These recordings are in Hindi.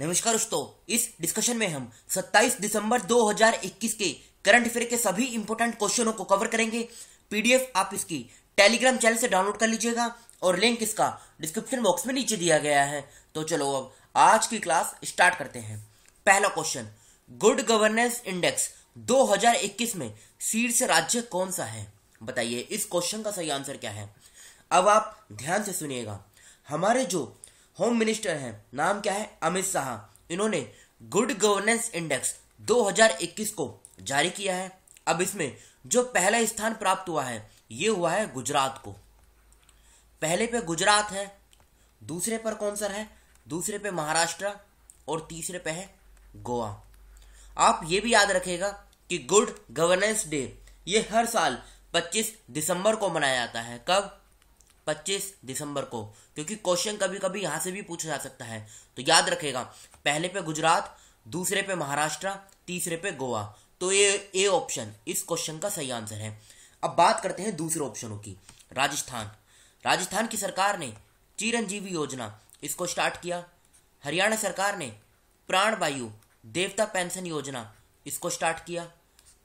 नमस्कार दोस्तों इस डिस्कशन में हम 27 दिसंबर 2021 के करंट अफेयर के सभी इंपोर्टेंट क्वेश्चनों को कवर करेंगे पीडीएफ आप इसकी टेलीग्राम चैनल से डाउनलोड कर लीजिएगा और लिंक इसका डिस्क्रिप्शन बॉक्स में नीचे दिया गया है तो चलो अब आज की क्लास स्टार्ट करते हैं पहला क्वेश्चन गुड गवर्नेंस इंडेक्स 2021 में शीर्ष राज्य कौन सा है बताइए इस क्वेश्चन का सही आंसर क्या है अब आप ध्यान से सुनिएगा हमारे जो होम मिनिस्टर हैं नाम क्या है अमित शाह इन्होंने गुड गवर्नेंस इंडेक्स 2021 को जारी किया है अब इसमें जो पहला स्थान प्राप्त हुआ है ये हुआ है गुजरात को पहले पे गुजरात है दूसरे पर कौन सा है दूसरे पे महाराष्ट्र और तीसरे पे है गोवा आप ये भी याद रखेगा कि गुड गवर्नेंस डे ये हर साल 25 दिसंबर को मनाया जाता है कब पच्चीस दिसंबर को क्योंकि क्वेश्चन कभी कभी यहाँ से भी पूछा जा सकता है तो याद रखेगा पहले पे गुजरात दूसरे पे महाराष्ट्र तीसरे पे गोवा तो ये ए ऑप्शन इस क्वेश्चन का सही आंसर है अब बात करते हैं दूसरे ऑप्शनों की राजस्थान राजस्थान की सरकार ने चिरंजीवी योजना इसको स्टार्ट किया हरियाणा सरकार ने प्राण वायु देवता पेंशन योजना इसको स्टार्ट किया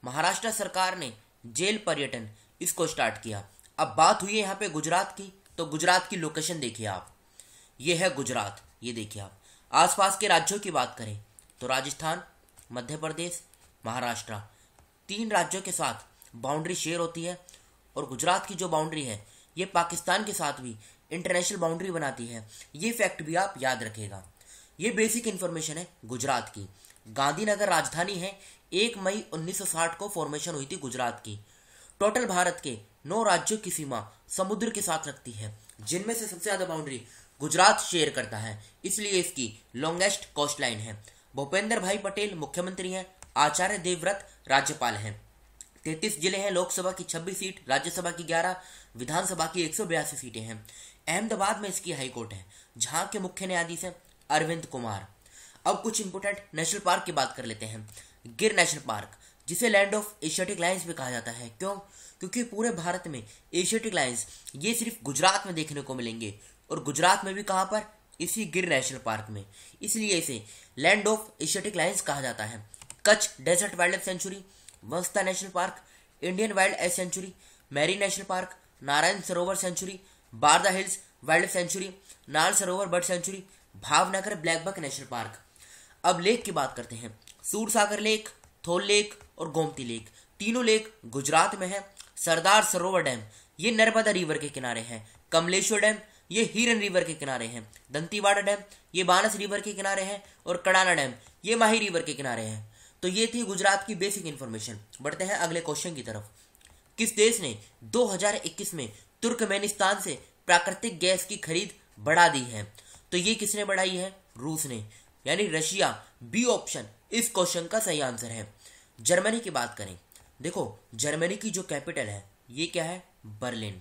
महाराष्ट्र सरकार ने जेल पर्यटन इसको स्टार्ट किया अब बात हुई है यहाँ पे गुजरात की तो गुजरात की लोकेशन देखिए आप ये है गुजरात ये देखिए आप आसपास के राज्यों की बात करें तो राजस्थान मध्य प्रदेश महाराष्ट्र तीन राज्यों के साथ बाउंड्री शेयर होती है और गुजरात की जो बाउंड्री है ये पाकिस्तान के साथ भी इंटरनेशनल बाउंड्री बनाती है ये फैक्ट भी आप याद रखेगा ये बेसिक इन्फॉर्मेशन है गुजरात की गांधीनगर राजधानी है एक मई 1960 को फॉर्मेशन हुई थी गुजरात की टोटल भारत के नौ राज्यों की सीमा समुद्र के साथ रखती है जिनमें से सबसे ज्यादा बाउंड्री गुजरात शेयर करता है इसलिए इसकी लॉन्गेस्ट कोस्ट लाइन है भूपेंद्र भाई पटेल मुख्यमंत्री हैं आचार्य देवव्रत राज्यपाल हैं तैतीस जिले हैं लोकसभा की छब्बीस सीट राज्यसभा की ग्यारह विधानसभा की एक सीटें हैं अहमदाबाद में इसकी हाईकोर्ट है जहां के मुख्य न्यायाधीश हैं अरविंद कुमार अब कुछ इंपोर्टेंट नेशनल पार्क की बात कर लेते हैं गिर नेशनल पार्क जिसे लैंड ऑफ एशियाटिक लाइन्स भी कहा जाता है क्यों क्योंकि पूरे भारत में एशियाटिक लाइन्स ये सिर्फ गुजरात में देखने को मिलेंगे और गुजरात में भी कहाँ पर इसी गिर नेशनल पार्क में इसलिए इसे लैंड ऑफ एशियाटिक लाइन्स कहा जाता है Kutch desert wildlife sanctuary Vansda national park Indian wildlife sanctuary marine national park Narayan Sarovar sanctuary Barda hills wildlife sanctuary Nal Sarovar bird sanctuary Bhavnagar blackbuck national park अब लेक की बात करते हैं सूरसागर लेक थोल लेक और गोमती लेक तीनों लेक गुजरात में है सरदार सरोवर डैम ये नर्मदा रिवर के किनारे हैं कमलेश्वर डैम ये हिरन रिवर के किनारे हैं दंतीवाड़ा डैम ये बानस रिवर के किनारे हैं और कड़ाना डैम ये माही रिवर के किनारे हैं तो ये थी गुजरात की बेसिक इन्फॉर्मेशन बढ़ते हैं अगले क्वेश्चन की तरफ किस देश ने 2021 में तुर्कमेनिस्तान से प्राकृतिक गैस की खरीद बढ़ा दी है तो ये किसने बढ़ाई है रूस ने यानी रशिया बी ऑप्शन इस क्वेश्चन का सही आंसर है जर्मनी की बात करें देखो जर्मनी की जो कैपिटल है ये क्या है बर्लिन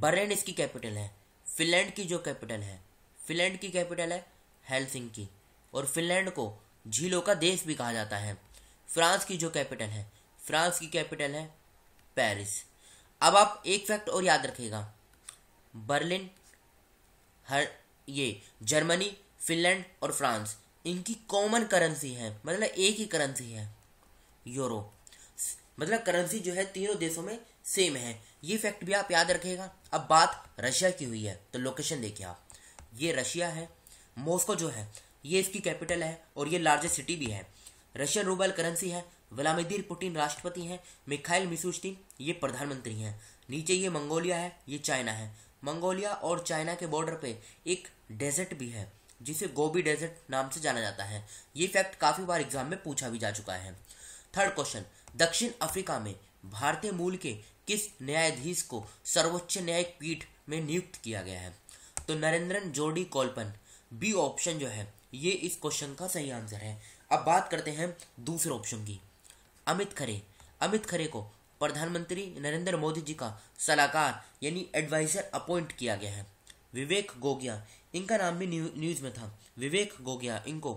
बर्लिन इसकी कैपिटल है फिनलैंड की जो कैपिटल है फिनलैंड की कैपिटल है हेलसिंग की और फिनलैंड को झीलों का देश भी कहा जाता है फ्रांस की जो कैपिटल है फ्रांस की कैपिटल है पेरिस अब आप एक फैक्ट और याद रखेगा बर्लिन हर ये जर्मनी फिनलैंड और फ्रांस इनकी कॉमन करेंसी है मतलब एक ही करेंसी है यूरो मतलब करेंसी जो है तीनों देशों में सेम है ये फैक्ट भी आप याद रखेगा अब बात रशिया की हुई है तो लोकेशन देखिए आप ये रशिया है मॉस्को जो है ये इसकी कैपिटल है और ये लार्जेस्ट सिटी भी है रशियन रूबल करेंसी है व्लामिदिर पुटिन राष्ट्रपति हैं मिखाइल मिसुस्तिन ये प्रधानमंत्री हैं नीचे ये मंगोलिया है ये चाइना है मंगोलिया और चाइना के बॉर्डर पे एक डेजर्ट भी है जिसे गोबी डेजर्ट नाम से जाना जाता है ये फैक्ट काफ़ी बार एग्जाम में पूछा भी जा चुका है थर्ड क्वेश्चन दक्षिण अफ्रीका में भारतीय मूल के किस न्यायाधीश को सर्वोच्च न्यायिक पीठ में नियुक्त किया गया है तो नरेंद्रन जोडी कॉल्पन बी ऑप्शन जो है ये इस क्वेश्चन का सही आंसर है अब बात करते हैं दूसरे ऑप्शन की अमित खरे अमित खरे को प्रधानमंत्री नरेंद्र मोदी जी का सलाहकार यानी एडवाइजर अपॉइंट किया गया है विवेक गोगिया इनका नाम भी न्यूज में था विवेक गोगिया इनको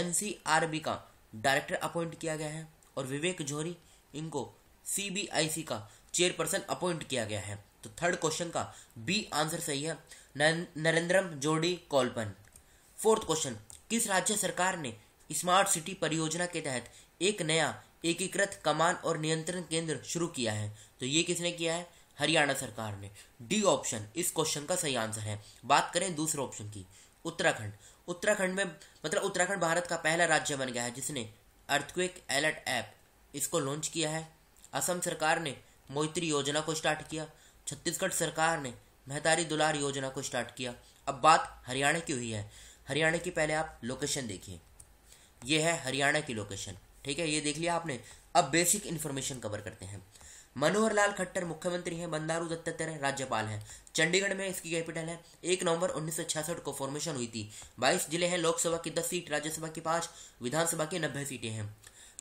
एनसीआरबी का डायरेक्टर अपॉइंट किया गया है और विवेक जोहरी इनको सीबीआईसी का चेयरपर्सन अपॉइंट किया गया है तो थर्ड क्वेश्चन का बी आंसर सही है नरेंद्रम जोडी कॉल्पन फोर्थ क्वेश्चन किस राज्य सरकार ने स्मार्ट सिटी परियोजना के तहत एक नया एकीकृत कमान और नियंत्रण केंद्र शुरू किया है तो ये किसने किया है हरियाणा सरकार ने डी ऑप्शन इस क्वेश्चन का सही आंसर है बात करें दूसरे ऑप्शन की उत्तराखंड उत्तराखंड में मतलब उत्तराखंड भारत का पहला राज्य बन गया है जिसने अर्थक्विक अलर्ट ऐप इसको लॉन्च किया है असम सरकार ने मोत्री योजना को स्टार्ट किया छत्तीसगढ़ सरकार ने महतारी दुलार योजना को स्टार्ट किया अब बात हरियाणा की हुई है हरियाणा की पहले आप लोकेशन देखिए यह है हरियाणा की लोकेशन ठीक है ये देख लिया आपने अब बेसिक इन्फॉर्मेशन कवर करते हैं मनोहर लाल खट्टर मुख्यमंत्री हैं बंदारू दत्तात्रेय राज्यपाल हैं चंडीगढ़ में इसकी कैपिटल है एक नवंबर उन्नीस को फॉर्मेशन हुई थी बाईस जिले हैं लोकसभा की दस सीट राज्यसभा की पांच विधानसभा की नब्बे सीटें हैं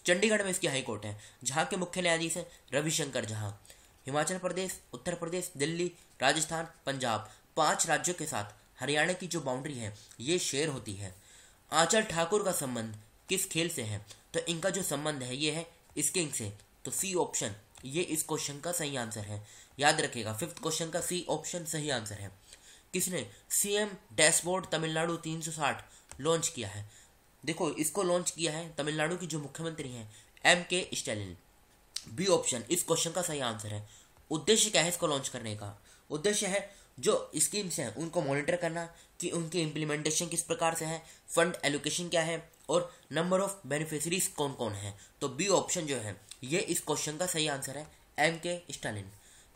चंडीगढ़ में इसकी हाईकोर्ट है जहाँ के मुख्य न्यायाधीश हैं रविशंकर झा हिमाचल प्रदेश उत्तर प्रदेश दिल्ली राजस्थान पंजाब पांच राज्यों के साथ हरियाणा की जो बाउंड्री है ये शेयर होती है आंचल ठाकुर का संबंध किस खेल से है तो इनका जो संबंध है ये है स्किंग से तो सी ऑप्शन ये इस क्वेश्चन का सही आंसर है याद रखिएगा फिफ्थ क्वेश्चन का सी ऑप्शन सही आंसर है किसने सी एम डैशबोर्ड तमिलनाडु तीन सौ साठ लॉन्च किया है देखो इसको लॉन्च किया है तमिलनाडु की जो मुख्यमंत्री हैं M K Stalin B option इस क्वेश्चन का सही आंसर है उद्देश्य क्या है इसको लॉन्च करने का उद्देश्य है जो स्कीम्स हैं उनको मॉनिटर करना कि उनकी इम्प्लीमेंटेशन किस प्रकार से है फंड एलोकेशन क्या है और नंबर ऑफ बेनिफिशरीज कौन कौन है तो बी ऑप्शन जो है ये इस क्वेश्चन का सही आंसर है एम के स्टालिन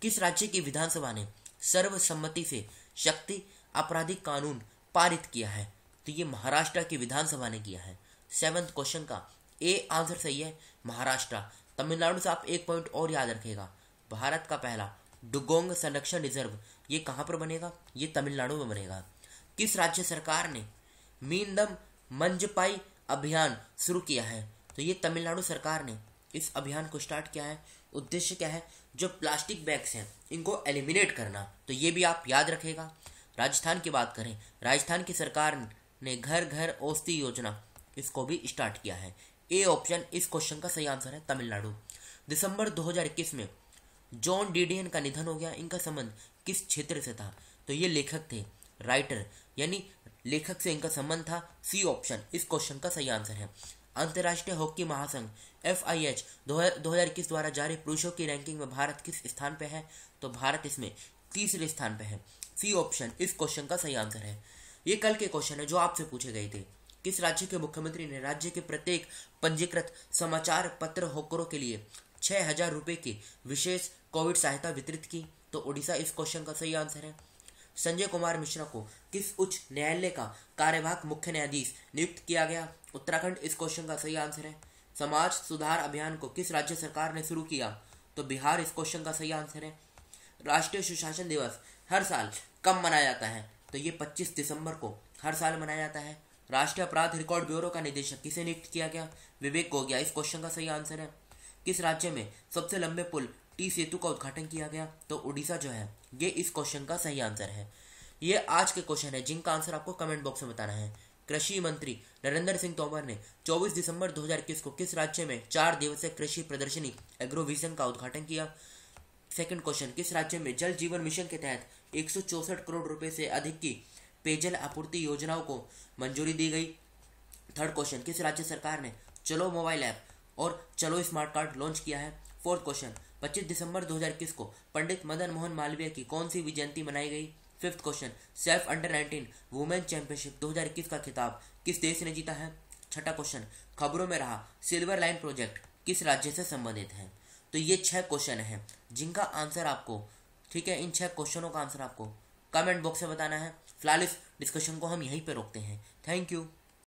किस राज्य की विधानसभा ने सर्वसम्मति से शक्ति आपराधिक कानून पारित किया है तो ये महाराष्ट्र की विधानसभा ने किया है सेवंथ क्वेश्चन का ए आंसर सही है महाराष्ट्र तमिलनाडु से आप एक पॉइंट और याद रखेगा भारत का पहला डुगोंग संरक्षण रिजर्व ये कहाँ पर बनेगा ये तमिलनाडु में बनेगा किस राज्य सरकार ने मीनदम मंजपाई अभियान शुरू किया है तो ये तमिलनाडु सरकार ने इस अभियान को स्टार्ट किया है उद्देश्य क्या है जो प्लास्टिक बैग्स हैं इनको एलिमिनेट करना तो ये भी आप याद रखेगा राजस्थान की बात करें राजस्थान की सरकार ने घर घर औषधि योजना इसको भी स्टार्ट किया है ए ऑप्शन इस क्वेश्चन का सही आंसर है तमिलनाडु दिसंबर 2021 में जॉन डीडियन का निधन हो गया इनका संबंध किस क्षेत्र से था तो ये लेखक थे राइटर यानी लेखक से इनका संबंध था सी ऑप्शन इस क्वेश्चन का सही आंसर है अंतर्राष्ट्रीय हॉकी महासंघ एफ आई एच दो हजार इक्कीस द्वारा जारी पुरुषों की रैंकिंग में भारत किस स्थान पर है तो भारत इसमें तीसरे स्थान पर है सी ऑप्शन इस क्वेश्चन का सही आंसर है ये कल के क्वेश्चन है जो आपसे पूछे गए थे किस राज्य के मुख्यमंत्री ने राज्य के प्रत्येक पंजीकृत समाचार पत्र होकरों के लिए छह हजार रुपए की विशेष कोविड सहायता वितरित की तो ओडिशा इस क्वेश्चन का सही आंसर है संजय कुमार मिश्रा को किस उच्च न्यायालय का कार्यवाहक मुख्य न्यायाधीश नियुक्त किया गया उत्तराखंड इस क्वेश्चन का सही आंसर है समाज सुधार अभियान को किस राज्य सरकार ने शुरू किया तो बिहार इस क्वेश्चन का सही आंसर है राष्ट्रीय सुशासन दिवस हर साल कब मनाया जाता है तो ये 25 दिसंबर को हर साल मनाया जाता है राष्ट्रीय अपराध रिकॉर्ड ब्यूरो का निदेशक किसे नियुक्त किया गया विवेक गोगिया इस क्वेश्चन का सही आंसर है किस राज्य में सबसे लंबे पुल टी सेतु का उद्घाटन किया गया तो उड़ीसा जो है ये इस क्वेश्चन का सही आंसर है ये आज के क्वेश्चन है जिनका आंसर आपको कमेंट बॉक्स में बताना है कृषि मंत्री नरेंद्र सिंह तोमर ने 24 दिसंबर 2021 को किस राज्य में चार दिवसीय कृषि प्रदर्शनी एग्रोविजन का उद्घाटन किया सेकंड क्वेश्चन किस राज्य में जल जीवन मिशन के तहत एक करोड़ रुपए से अधिक की पेयजल आपूर्ति योजनाओं को मंजूरी दी गई थर्ड क्वेश्चन किस राज्य सरकार ने चलो मोबाइल ऐप और चलो स्मार्ट कार्ड लॉन्च किया है फोर्थ क्वेश्चन 25 दिसंबर 2021 को पंडित मदन मोहन मालवीय की कौन सी जयंती मनाई गई fifth question SAFF under 19 women championship 2021 का खिताब किस देश ने जीता है छठा क्वेश्चन खबरों में रहा सिल्वर लाइन प्रोजेक्ट किस राज्य से संबंधित है तो ये छह क्वेश्चन है जिनका आंसर आपको ठीक है इन छह क्वेश्चनों का आंसर आपको कमेंट बॉक्स में बताना है फिलहाल इस डिस्कशन को हम यहीं पर रोकते हैं थैंक यू